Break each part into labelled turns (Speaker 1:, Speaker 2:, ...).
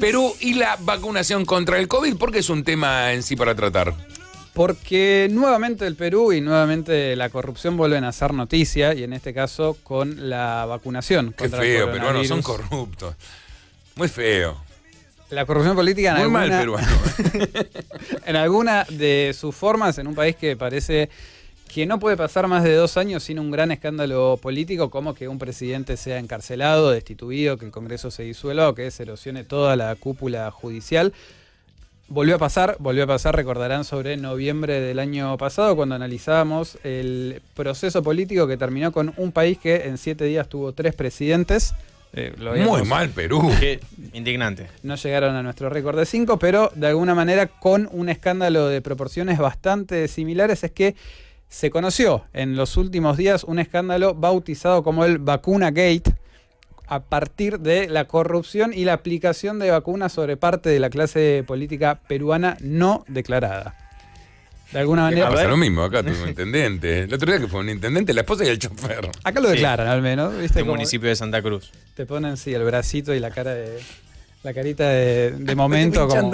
Speaker 1: Perú y la vacunación contra el COVID, porque es un tema en sí para tratar.
Speaker 2: Porque nuevamente el Perú y nuevamente la corrupción vuelven a ser noticia, y en este caso con la vacunación. Qué feo, peruanos son corruptos.
Speaker 1: Muy feo. La corrupción política en Muy mal peruano.
Speaker 2: en alguna de sus formas, en un país que parece que no puede pasar más de dos años sin un gran escándalo político, como que un presidente sea encarcelado, destituido, que el Congreso se disuelva o que se erosione toda la cúpula judicial. Volvió a pasar, volvió a pasar, recordarán sobre noviembre del año pasado, cuando analizábamos el proceso político que terminó con un país que en siete días tuvo tres presidentes.
Speaker 3: Eh, Muy mal Perú. Qué indignante.
Speaker 2: No llegaron a nuestro récord de cinco pero de alguna manera con un escándalo de proporciones bastante similares es que se conoció en los últimos días un escándalo bautizado como el Vacuna Gate a partir de la corrupción y la aplicación de vacunas sobre parte de la clase política peruana no declarada. De alguna manera. Pasa pues, lo mismo acá, tuvo
Speaker 1: un intendente. La otro día que fue un intendente, la esposa y el chofer. Acá lo declaran al menos. ¿viste? El municipio de Santa Cruz.
Speaker 2: Te ponen, sí, el bracito y la cara de la carita de, momento como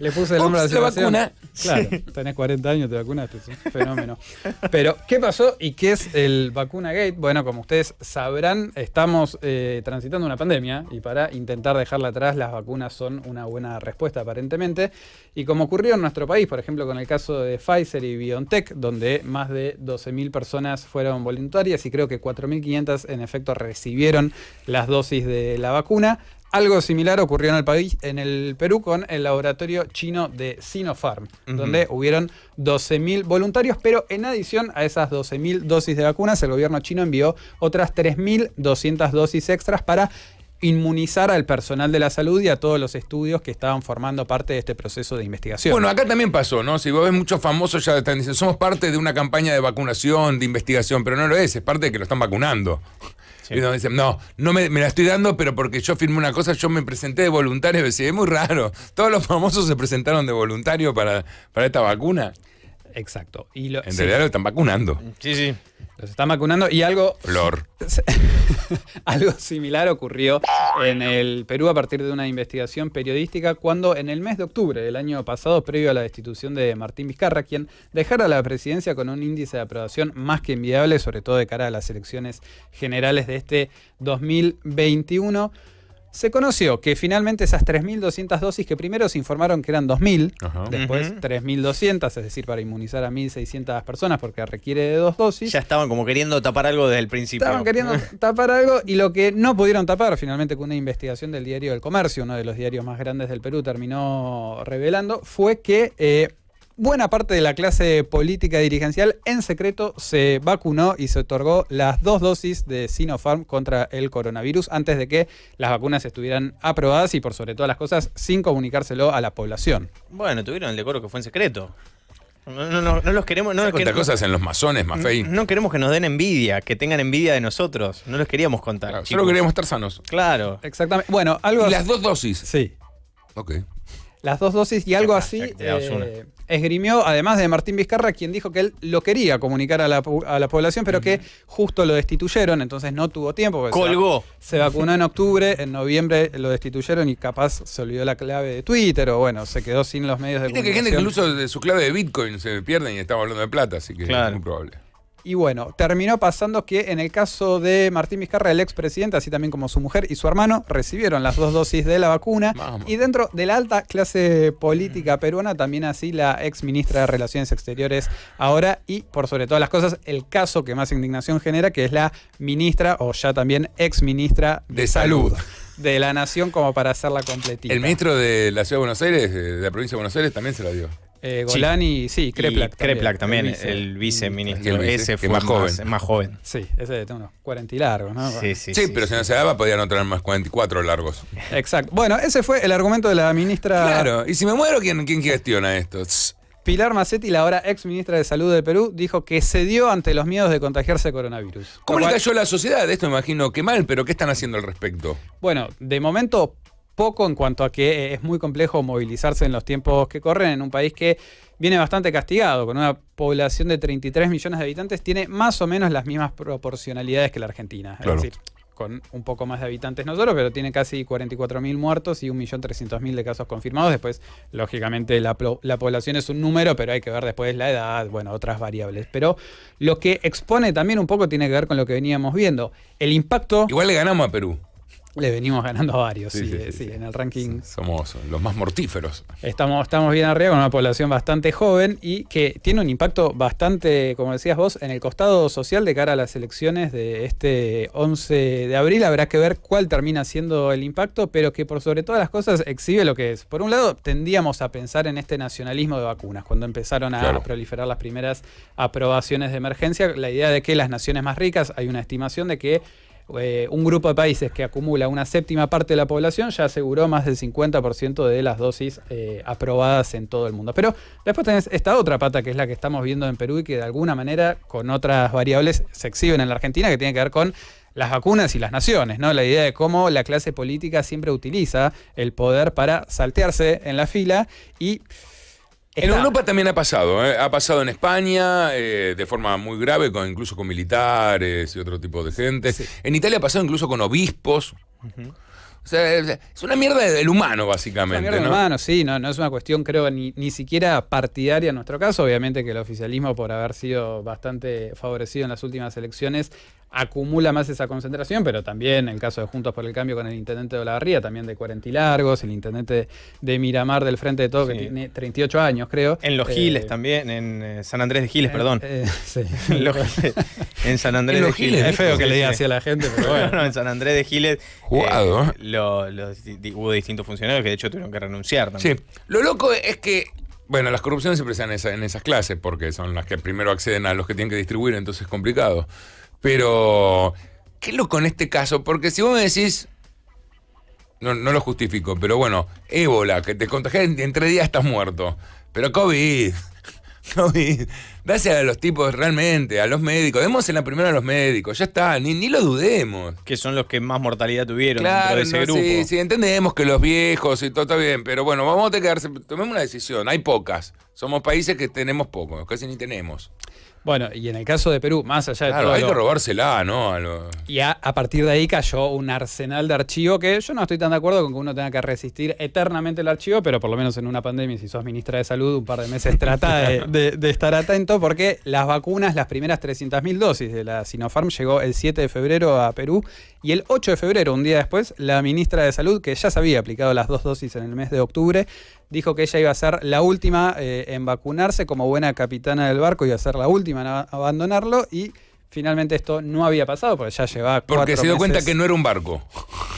Speaker 2: le puse el nombre a la vacuna. Claro, tenés 40 años, te vacunaste, fenómeno. Pero, ¿qué pasó y qué es el vacuna gate? Bueno, como ustedes sabrán, estamos eh, transitando una pandemia y para intentar dejarla atrás, las vacunas son una buena respuesta aparentemente. Y como ocurrió en nuestro país, por ejemplo, con el caso de Pfizer y BioNTech, donde más de 12.000 personas fueron voluntarias y creo que 4.500 en efecto recibieron las dosis de la vacuna, algo similar ocurrió en el país, en el Perú, con el laboratorio chino de Sinopharm, donde hubieron 12.000 voluntarios, pero en adición a esas 12.000 dosis de vacunas, el gobierno chino envió otras 3.200 dosis extras para inmunizar al personal de la salud y a todos los estudios que estaban formando parte de este proceso de investigación. Bueno,
Speaker 1: acá también pasó, ¿no? Si vos ves muchos famosos ya están diciendo, somos parte de una campaña de vacunación, de investigación, pero no lo es, es parte de que lo están vacunando. Y no, no me, la estoy dando, pero porque yo firmé una cosa, yo me presenté de voluntario. decía, es muy raro. Todos los famosos se presentaron de voluntario para, para esta vacuna. Exacto. en realidad lo están vacunando. Sí, sí. Los están vacunando y algo. Flor.
Speaker 2: algo similar ocurrió en el Perú a partir de una investigación periodística cuando en el mes de octubre del año pasado, previo a la destitución de Martín Vizcarra, quien dejara la presidencia con un índice de aprobación más que enviable, sobre todo de cara a las elecciones generales de este 2021 se conoció que finalmente esas 3.200 dosis que primero se informaron que eran 2.000, después 3.200, es decir, para inmunizar a 1.600 personas porque requiere de dos dosis. Ya estaban como queriendo tapar algo desde el principio. Estaban queriendo tapar algo y lo que no pudieron tapar finalmente con una investigación del diario El Comercio, uno de los diarios más grandes del Perú, terminó revelando, fue que... Eh, buena parte de la clase política dirigencial en secreto se vacunó y se otorgó las dos dosis de Sinopharm contra el coronavirus antes de que las vacunas estuvieran aprobadas y por sobre todas las cosas
Speaker 3: sin comunicárselo a la población. Bueno, tuvieron el decoro que fue en secreto. No, no, no, no los queremos. No queremos, cosas en
Speaker 1: los masones, Mafei?
Speaker 3: No, queremos que nos den envidia, que tengan envidia de nosotros. No los queríamos contar. Claro, solo queríamos estar sanos. Claro. Exactamente. Bueno, algo. Y las dos dosis.
Speaker 1: Sí. Ok
Speaker 2: las dos dosis y algo así eh, esgrimió, además de Martín Vizcarra, quien dijo que él lo quería comunicar a la, a la población, pero que justo lo destituyeron, entonces no tuvo tiempo. Colgó. Se, vacunó en octubre, en noviembre lo destituyeron y capaz se olvidó la clave de Twitter o bueno, se quedó sin los medios de comunicación. Tiene que incluso
Speaker 1: de su clave de Bitcoin se pierden y estamos hablando de plata, así que es muy probable.
Speaker 2: Y bueno, terminó pasando que en el caso de Martín Vizcarra, el expresidente, así también como su mujer y su hermano, recibieron las dos dosis de la vacuna. Y dentro de la alta clase política peruana, también así la ex ministra de Relaciones Exteriores ahora y por sobre todas las cosas, el caso que más indignación genera, que es la ministra o ya también ex ministra de, salud. de la nación como para hacerla completita. El
Speaker 1: ministro de la Ciudad de Buenos Aires, de la provincia de Buenos Aires, también se la dio. Eh, Golani, sí. y Kreplak. también, Kreplak el, viceministro. ese fue más, joven. Más, joven.
Speaker 2: Sí, ese de unos 40 y largos, ¿no? Sí, sí, sí,
Speaker 1: pero si no se daba podían no tener más 44 largos.
Speaker 2: Exacto. Bueno, ese fue el argumento de la ministra. Claro,
Speaker 1: y si me muero, ¿quién, quién gestiona esto?
Speaker 2: Pilar Macetti, la ahora ex ministra de Salud de Perú, dijo que cedió ante los miedos de contagiarse de coronavirus. ¿Cómo le
Speaker 1: cayó la sociedad? Esto me imagino que mal, pero ¿qué están haciendo al respecto?
Speaker 2: Bueno, de momento poco en cuanto a que eh, es muy complejo movilizarse en los tiempos que corren en un país que viene bastante castigado, con una población de 33 millones de habitantes, tiene más o menos las mismas proporcionalidades que la Argentina. Es decir, con un poco más de habitantes nosotros, pero tiene casi 44.000 muertos y 1.300.000 de casos confirmados. Después, lógicamente, la, la, población es un número, pero hay que ver después la edad, bueno, otras variables. Pero lo que expone también un poco tiene que ver con lo que veníamos viendo.
Speaker 1: El impacto... Igual le ganamos a Perú.
Speaker 2: Le venimos ganando a varios, sí, sí, eh, en el ranking. Somos los más
Speaker 1: mortíferos.
Speaker 2: Estamos, estamos bien arriba con una población bastante joven y que tiene un impacto bastante, como decías vos, en el costado social de cara a las elecciones de este 11 de abril. Habrá que ver cuál termina siendo el impacto, pero que por sobre todas las cosas exhibe lo que es. Por un lado, tendíamos a pensar en este nacionalismo de vacunas. Cuando empezaron a proliferar las primeras aprobaciones de emergencia, la idea de que las naciones más ricas, hay una estimación de que eh, un grupo de países que acumula una séptima parte de la población ya aseguró más del 50% de las dosis eh, aprobadas en todo el mundo. Pero después tenés esta otra pata que es la que estamos viendo en Perú y que de alguna manera con otras variables se exhiben en la Argentina que tiene que ver con las vacunas y las naciones, ¿no? La idea de cómo la clase política siempre utiliza el poder para saltearse en la fila y en Europa
Speaker 1: también ha pasado, ¿eh? ha pasado en España eh, de forma muy grave, incluso con militares y otro tipo de gente. En Italia ha pasado incluso con obispos. O sea, es una mierda del humano, básicamente. Es mierda del humano,
Speaker 2: sí, no, es una cuestión, creo, ni, siquiera partidaria en nuestro caso. Obviamente que el oficialismo, por haber sido bastante favorecido en las últimas elecciones, acumula más esa concentración, pero también en el caso de Juntos por el Cambio con el intendente de Olavarría, también de Cuarentilargos, el intendente de Miramar del Frente de Todo, que tiene 38 años, creo. En Los eh, Giles también, en San Andrés de Giles, perdón. Eh, sí.
Speaker 3: en San Andrés de Giles. Es feo que le diga así a la gente, pero bueno. en San Andrés de Giles. Jugado. ¿eh? hubo distintos funcionarios que de hecho tuvieron que renunciar Sí,
Speaker 1: lo loco es que, bueno, las corrupciones siempre se en, en esas clases porque son las que primero acceden a los que tienen que distribuir, entonces es complicado. Pero, qué loco en este caso, porque si vos me decís, no, lo justifico, pero bueno, ébola, que te contagias entre días estás muerto. Pero COVID, No, gracias a los tipos realmente, a los médicos. Demos en la primera a los médicos, ya está, ni, lo dudemos. Que son los que más mortalidad tuvieron claro, ese grupo. Sí, sí, entendemos que los viejos y todo está bien, pero bueno, vamos a quedarse, tomemos una decisión. Hay pocas. Somos países que tenemos pocos, casi ni tenemos.
Speaker 2: Bueno, y en el caso de Perú, más allá de claro, hay que robársela, ¿no? Y a, partir de ahí cayó un arsenal de archivo que yo no estoy tan de acuerdo con que uno tenga que resistir eternamente el archivo, pero por lo menos en una pandemia, si sos ministra de salud, un par de meses trata de, estar atento, porque las vacunas, las primeras 300.000 dosis de la Sinopharm llegó el 7 de febrero a Perú y el 8 de febrero, un día después, la ministra de salud, que ya se había aplicado las dos dosis en el mes de octubre, dijo que ella iba a ser la última eh, en vacunarse como buena capitana del barco, iba a ser la última iban a abandonarlo y finalmente esto no había
Speaker 1: pasado porque ya llevaba porque se dio cuenta que no era un barco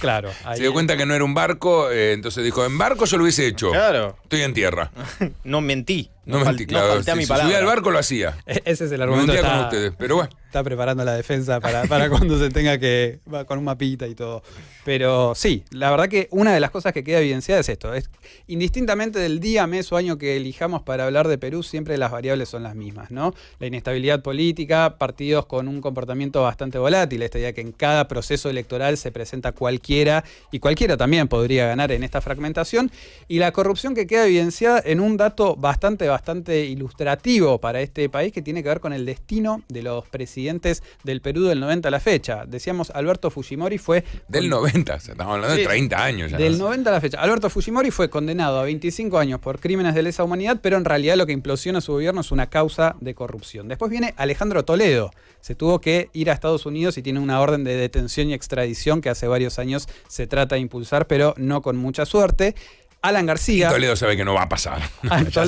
Speaker 1: claro se dio cuenta que no era un barco entonces dijo en barco yo lo hubiese hecho claro estoy en tierra
Speaker 3: no mentí no, me mentí, subía al barco lo
Speaker 1: hacía.
Speaker 2: E-, ese es el argumento. está, preparando la defensa para, cuando se tenga que. Va con un mapita y todo. Pero sí, la verdad que una de las cosas que queda evidenciada es esto. Es, indistintamente del día, mes o año que elijamos para hablar de Perú, siempre las variables son las mismas, ¿no? La inestabilidad política, partidos con un comportamiento bastante volátil, este idea que en cada proceso electoral se presenta cualquiera y cualquiera también podría ganar en esta fragmentación. Y la corrupción que queda evidenciada en un dato bastante, bastante bastante ilustrativo para este país que tiene que ver con el destino de los presidentes del Perú del 90 a la fecha. Decíamos, Alberto Fujimori fue... Del 90,
Speaker 1: estamos hablando de 30 años ya. Del
Speaker 2: 90 a la fecha. Alberto Fujimori fue condenado a 25 años por crímenes de lesa humanidad, pero en realidad lo que implosiona su gobierno es una causa de corrupción. Después viene Alejandro Toledo. Se tuvo que ir a Estados Unidos y tiene una orden de detención y extradición que hace varios años se trata de impulsar, pero no con mucha suerte.
Speaker 1: Alan García. Toledo sabe que no va a pasar. Ah, se,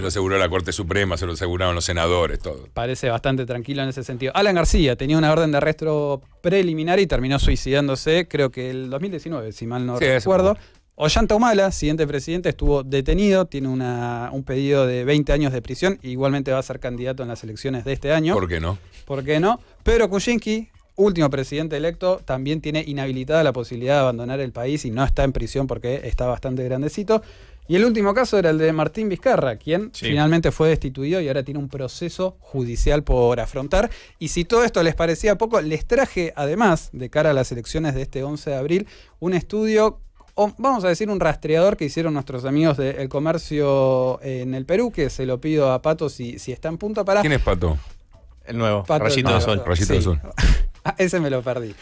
Speaker 1: lo aseguró, la Corte Suprema, se lo aseguraron los senadores, todo.
Speaker 2: Parece bastante tranquilo en ese sentido. Alan García tenía una orden de arresto preliminar y terminó suicidándose, creo que el 2019, si mal no recuerdo. Ollanta Humala, siguiente presidente, estuvo detenido, tiene un pedido de 20 años de prisión, igualmente va a ser candidato en las elecciones de este año. ¿Por qué no? ¿Por qué no? Pedro Kuczynski, último presidente electo, también tiene inhabilitada la posibilidad de abandonar el país y no está en prisión porque está bastante grandecito. Y el último caso era el de Martín Vizcarra, quien finalmente fue destituido y ahora tiene un proceso judicial por afrontar. Y si todo esto les parecía poco, les traje además, de cara a las elecciones de este 11 de abril, un estudio o vamos a decir un rastreador que hicieron nuestros amigos del comercio en el Perú, que se lo pido a Pato si, si está en punto para... ¿Quién
Speaker 1: es Pato? El nuevo, Pato Rayito, de Sol.
Speaker 2: Ah, ese me lo perdí.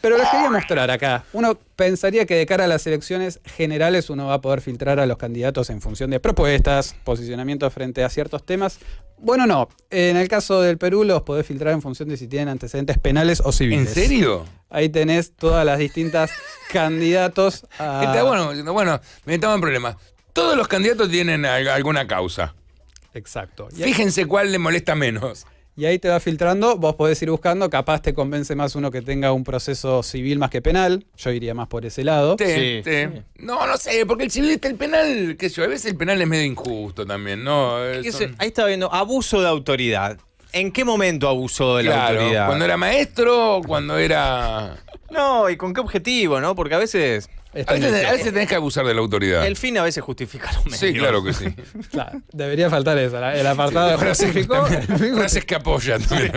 Speaker 3: Pero les quería mostrar acá.
Speaker 2: Uno pensaría que de cara a las elecciones generales uno va a poder filtrar a los candidatos en función de propuestas, posicionamiento frente a ciertos temas. Bueno, no. En el caso del Perú los podés filtrar en función de si tienen antecedentes penales o civiles. ¿En serio? Ahí tenés todas las distintas candidatos bueno,
Speaker 1: bueno, me estaba en problemas. Todos los candidatos tienen alguna causa. Exacto. Fíjense
Speaker 2: cuál le molesta menos y ahí te va filtrando, vos podés ir buscando, capaz te convence más uno que tenga un proceso civil más que penal, yo iría más por ese lado. Sí,
Speaker 1: No, no sé, porque el
Speaker 3: civil está el penal, qué sé yo, a veces el penal es medio
Speaker 1: injusto también, ¿no? Ahí estaba viendo,
Speaker 3: abuso de autoridad. ¿En qué momento abusó de la autoridad? ¿Cuando era maestro? ¿Cuando era.? No, y con qué objetivo, ¿no? Porque a veces a veces, tenés que abusar de la autoridad. El fin a veces justifica los
Speaker 1: medios. Sí, claro que sí.
Speaker 3: claro, debería faltar eso. El apartado de frases, que, también,
Speaker 1: frases que apoyan también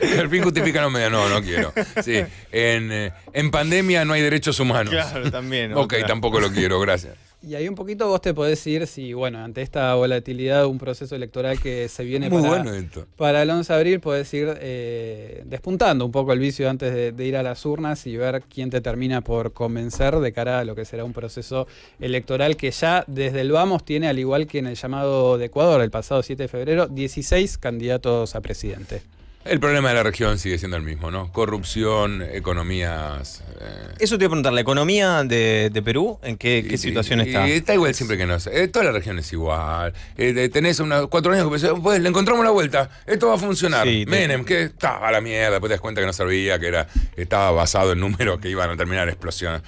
Speaker 1: El fin justifica los medios. No, no quiero. Sí. En, eh, en pandemia no hay derechos humanos. Claro, también. ok, tampoco lo quiero. Gracias.
Speaker 2: Y ahí un poquito vos te podés ir si, bueno, ante esta volatilidad, un proceso electoral que se viene para, el 11 de abril, podés ir eh, despuntando un poco el vicio antes de, ir a las urnas y ver quién te termina por convencer de cara a lo que será un proceso electoral que ya desde el vamos tiene, al igual que en el llamado de Ecuador el pasado 7 de febrero, 16 candidatos a presidente.
Speaker 1: El problema de la región sigue siendo el mismo, ¿no? Corrupción, economías. Eh. Eso te iba a preguntar, ¿la economía de, Perú en qué, situación está? está igual siempre que no. sé. Eh, toda la región es igual. Eh, tenés unos cuatro años que pensás, pues le encontramos la vuelta, esto va a funcionar. Menem, que estaba a la mierda, después te das cuenta que no servía, que era estaba basado en números que iban a terminar explosionando.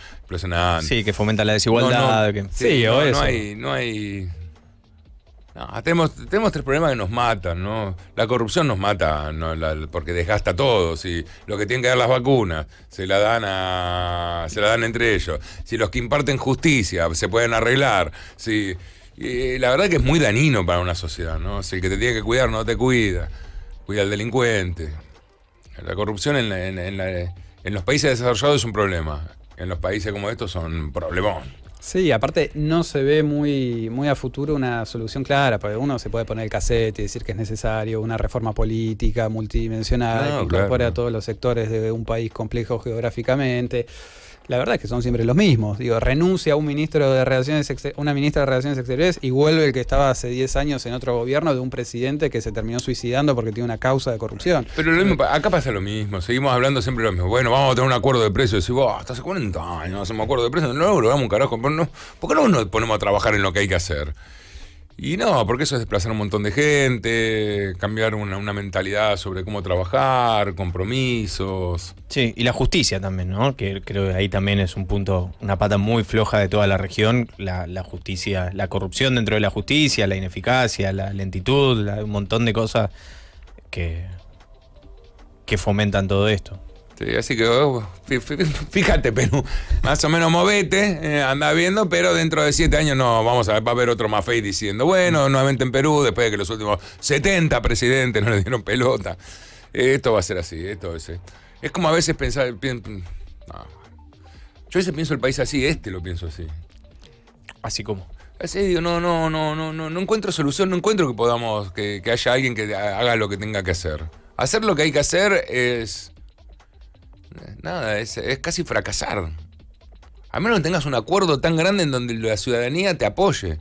Speaker 1: Sí, que fomenta la desigualdad. sí, o eso. hay. No hay no, tenemos, tres problemas que nos matan, ¿no? La corrupción nos mata, ¿no? porque desgasta todo. Si lo que tienen que dar las vacunas se la dan a, se la dan entre ellos. Si los que imparten justicia se pueden arreglar. y la verdad que es muy danino para una sociedad, ¿no? Si el que te tiene que cuidar no te cuida, cuida al delincuente. La corrupción en, en, los países desarrollados es un problema. En los países como estos son problemón.
Speaker 2: Sí, aparte no se ve muy, muy a futuro una solución clara, porque uno se puede poner el casete y decir que es necesario una reforma política multidimensional que incorpore a todos los sectores de un país complejo geográficamente la verdad es que son siempre los mismos. Digo, renuncia un ministro de Relaciones una ministra de Relaciones Exteriores y vuelve el que estaba hace 10 años en otro gobierno de un presidente que se terminó suicidando porque tiene una causa de corrupción.
Speaker 1: Pero acá pasa lo mismo, seguimos hablando siempre lo mismo. Bueno, vamos a tener un acuerdo de precios. y vos, hasta hace 40 años hacemos acuerdo de precios, no lo logramos un carajo. ¿Por qué no nos ponemos a trabajar en lo que hay que hacer? Y no, porque eso es desplazar un montón de gente, cambiar una, una, mentalidad sobre cómo trabajar, compromisos.
Speaker 3: Sí, y la justicia también, ¿no? Que creo que ahí también es un punto, una pata muy floja de toda la región, la, la justicia, la corrupción dentro de la justicia, la ineficacia, la lentitud, un montón de cosas que, que fomentan todo esto. Sí, este,
Speaker 1: así que oh, fíjate, Perú, más o menos movete, eh, anda viendo, pero dentro de siete años no, vamos a ver, va a haber otro Mafei diciendo, bueno, nuevamente en Perú, después de que los últimos 70 presidentes no le dieron pelota. esto va a ser así, esto es. Es como a veces pensar. Yo a veces pienso el país así, este lo pienso así. ¿Así como? Así digo, no, no, no, no, no, no encuentro solución, no encuentro que podamos, que haya alguien que haga lo que tenga que hacer. Hacer lo que hay que hacer es Nada, es, es casi fracasar. A menos que tengas un acuerdo tan grande en donde la ciudadanía te apoye.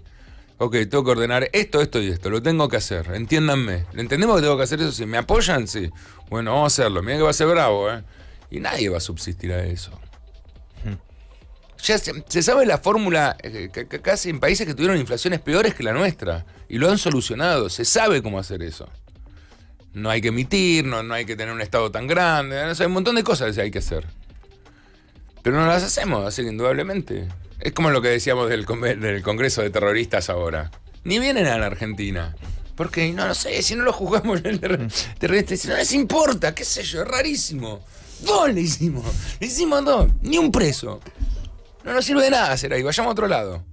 Speaker 1: Ok, tengo que ordenar esto, esto y esto. Lo tengo que hacer. Entiéndanme. ¿Entendemos que tengo que hacer eso? Si me apoyan, sí. Bueno, vamos a hacerlo. Mira que va a ser bravo, ¿eh? Y nadie va a subsistir a eso. Ya se, sabe la fórmula eh, casi en países que tuvieron inflaciones peores que la nuestra. Y lo han solucionado. Se sabe cómo hacer eso no hay que emitir, no, hay que tener un Estado tan grande, no hay un montón de cosas que hay que hacer. Pero no las hacemos, así indudablemente. Es como lo que decíamos del, del Congreso de Terroristas ahora. Ni vienen a la Argentina. Porque no lo sé, si no lo juzgamos el mm. terrorista, si no les importa, qué sé yo, es rarísimo. Dos le hicimos, le hicimos dos, ni un preso. No nos sirve de nada hacer ahí, vayamos a otro lado.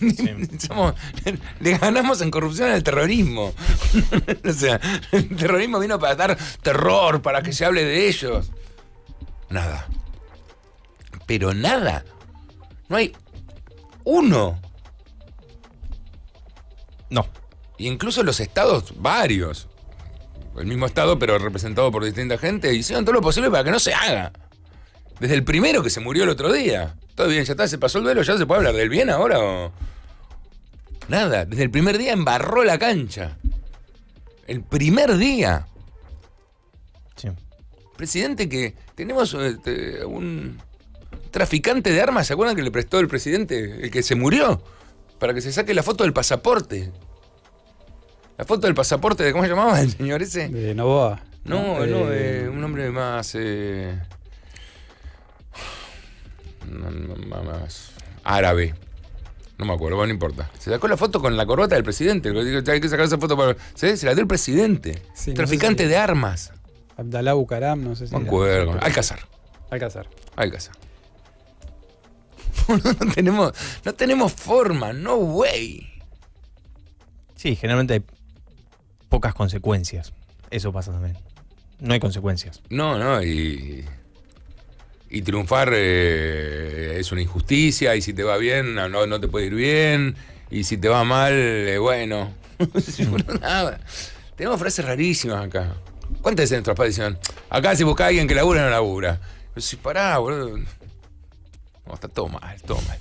Speaker 1: le ganamos en corrupción al terrorismo. o sea, el terrorismo vino para dar terror, para que se hable de ellos. Nada. Pero nada. No hay uno. No. incluso los estados, varios. El mismo estado, pero representado por distinta gente, hicieron todo lo posible para que no se haga. Desde el primero que se murió el otro día. Todo bien, ya está, se pasó el duelo, ya se puede hablar del bien ahora Nada, desde el primer día embarró la cancha. El primer día. Sí. Presidente que tenemos este, un traficante de armas, ¿se acuerdan que le prestó el presidente, el que se murió? Para que se saque la foto del pasaporte. La foto del pasaporte de cómo se llamaba el señor ese. De Novoa. No, no, eh, un hombre más. Eh, más árabe. No me acuerdo, no importa. Se sacó la foto con la corbata del presidente. Hay que sacar esa foto para. Se la dio el presidente. Traficante
Speaker 2: de armas. Abdalá Bucaram, no sé si. No acuerdo.
Speaker 1: Alcázar. no, tenemos, no tenemos forma, no way.
Speaker 3: Sí, generalmente hay pocas consecuencias. Eso pasa también. No hay consecuencias.
Speaker 1: No, no, y y triunfar eh, es una injusticia, y si te va bien, no, no te puede ir bien, y si te va mal, eh, bueno, mm. nada. Tenemos frases rarísimas acá. ¿Cuántas en tradición. acá se busca alguien que labura, no labura? Pero si pará, boludo. está todo mal, todo mal.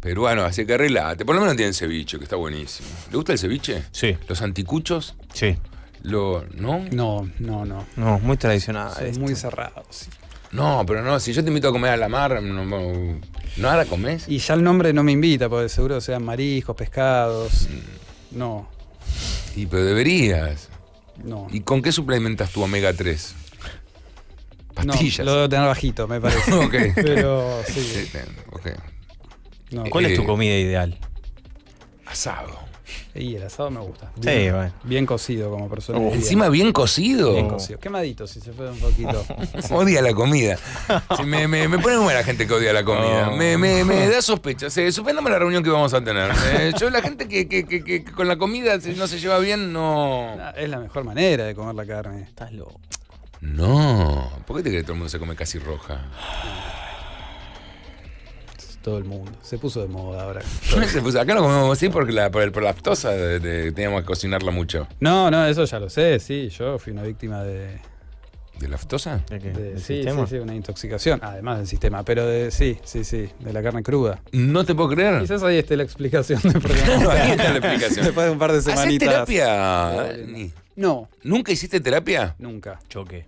Speaker 1: Peruano, así que arreglate. Por lo menos tienen ceviche, que está buenísimo. ¿Le gusta el ceviche? Sí. ¿Los anticuchos? Sí. Lo,
Speaker 3: ¿No? No, no, no. No, muy
Speaker 1: tradicional. es este.
Speaker 3: muy cerrado,
Speaker 2: sí.
Speaker 1: No, pero no, si yo te invito a comer a la mar, no, ahora ¿nada comes? Y
Speaker 2: ya el nombre no me invita, porque seguro sean mariscos, pescados. Mm. No.
Speaker 1: Y pero deberías. No. ¿Y con qué suplementas tu omega 3?
Speaker 2: Pastillas. lo debo tener bajito, me parece. ok. Pero sí. ¿Cuál es tu eh,
Speaker 3: comida ideal?
Speaker 2: Asado. Y el asado me gusta. Bien, sí, bueno. Bien cocido como persona. Oh, encima bien cocido. Bien cocido. Quemadito si se fue un poquito.
Speaker 1: odia la comida. me, me, pone mal la gente que odia la comida. Me, da sospecha. O la reunión que vamos a tener. Eh, yo la gente que, con la comida Si no se lleva bien,
Speaker 2: no... Ah, es la mejor manera de comer la carne. Estás loco.
Speaker 1: No. ¿Por qué te crees que todo el mundo se come casi roja? Ah,
Speaker 2: todo el mundo. Se puso de
Speaker 1: moda ahora. Se acá lo comemos así porque la, por, teníamos que cocinarla mucho.
Speaker 2: No, no, eso ya lo sé, sí. Yo fui una víctima de. ¿De la aftosa? ¿De sí, sí, sí, una intoxicación, además del sistema, pero de, sí, sí, sí, de la carne cruda.
Speaker 1: No te puedo creer. Quizás ahí esté la explicación No, ahí está la explicación. Después de un par de semanitas. terapia? Eh, no. ¿Nunca hiciste terapia? Nunca. Choque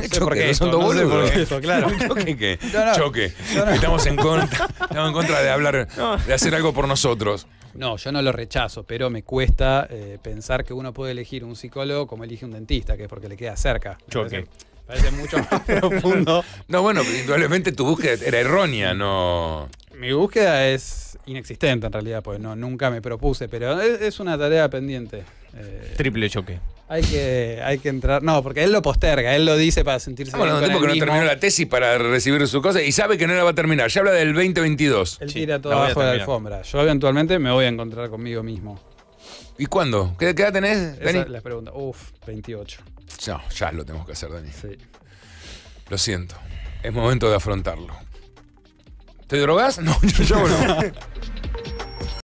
Speaker 1: eso, claro. ¿Choque Estamos, en contra, estamos en contra de hablar, de hacer algo por nosotros.
Speaker 2: No, yo no lo rechazo, pero me cuesta eh, pensar que uno puede elegir un psicólogo como elige un dentista, que es porque le queda cerca. Choque. Parece, mucho más profundo.
Speaker 1: No, bueno, probablemente tu búsqueda era errónea, no. Mi búsqueda
Speaker 2: es inexistente en realidad, pues no, nunca me propuse, pero es, una tarea pendiente.
Speaker 1: Eh. Triple choque.
Speaker 2: Hay que, hay que entrar. No, porque él lo posterga, él lo dice para sentirse. bueno, que no terminó
Speaker 1: la tesis para recibir su cosa y sabe que no la va a terminar. Ya habla del 2022. Él tira todo abajo de la alfombra. Yo eventualmente me voy a encontrar conmigo mismo. ¿Y cuándo? ¿Qué,
Speaker 2: edad tenés, Dani? Esa es Uf, 28.
Speaker 1: No, ya lo tenemos que hacer, Dani. Sí. Lo siento. Es momento de afrontarlo. ¿Te drogas? No, yo no.